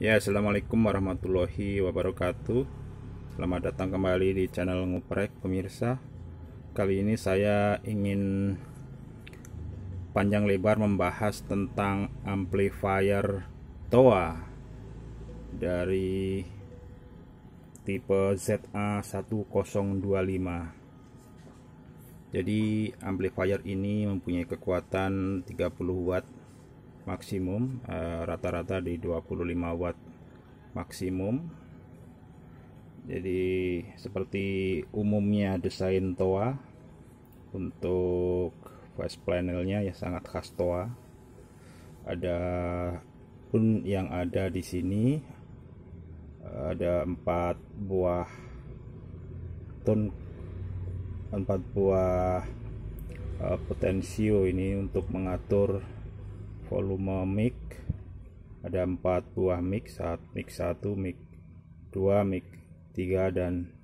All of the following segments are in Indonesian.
Ya, assalamualaikum warahmatullahi wabarakatuh. Selamat datang kembali di channel Nguprek, pemirsa. Kali ini saya ingin panjang lebar membahas tentang amplifier Toa dari tipe ZA1025. Jadi, amplifier ini mempunyai kekuatan 30 watt maksimum eh, rata-rata di 25 watt maksimum jadi seperti umumnya desain Toa untuk face panelnya ya sangat khas Toa ada pun yang ada di sini eh, ada empat buah ton empat buah eh, potensio ini untuk mengatur volume mic ada empat buah mic saat mic 1 mic 2 mic 3 dan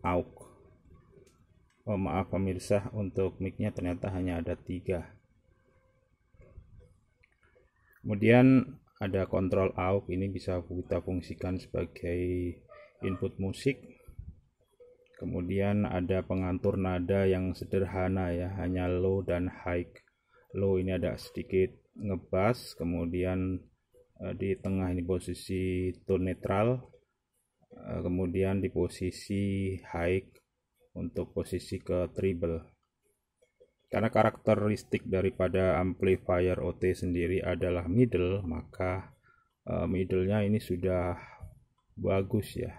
AUX oh, maaf pemirsa untuk micnya ternyata hanya ada tiga kemudian ada kontrol AUX ini bisa kita fungsikan sebagai input musik kemudian ada pengatur nada yang sederhana ya hanya low dan high low ini ada sedikit ngebas kemudian uh, di tengah ini posisi tone netral uh, kemudian di posisi high untuk posisi ke treble karena karakteristik daripada amplifier OT sendiri adalah middle maka uh, middlenya ini sudah bagus ya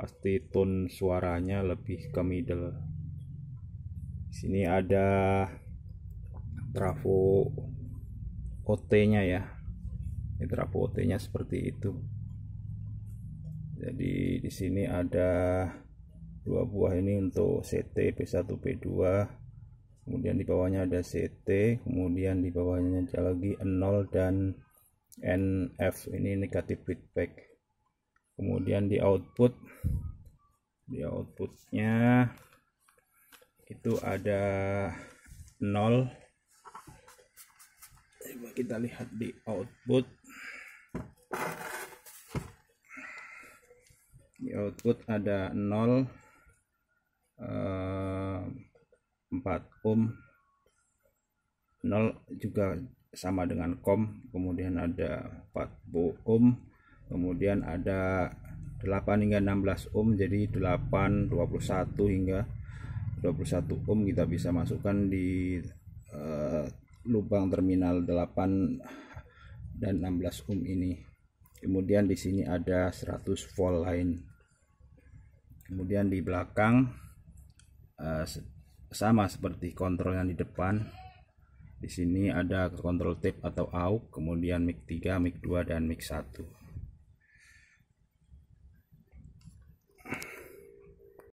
pasti tone suaranya lebih ke middle sini ada trafo OT nya ya ini ya, trafo OT nya seperti itu jadi di sini ada dua buah ini untuk CT P1 P2 kemudian di bawahnya ada CT kemudian di bawahnya ada lagi N0 dan NF ini negatif feedback kemudian di output di outputnya itu ada 0 coba kita lihat di output di output ada 0 4 eh, ohm 0 juga sama dengan kom kemudian ada 4 ohm kemudian ada 8 hingga 16 ohm jadi 8 21 hingga 21 ohm kita bisa masukkan di eh, lubang terminal 8 dan 16 ohm ini kemudian di sini ada 100 volt lain kemudian di belakang eh, sama seperti kontrol yang di depan di sini ada kontrol tape atau AUX kemudian mic 3 mic 2 dan mic 1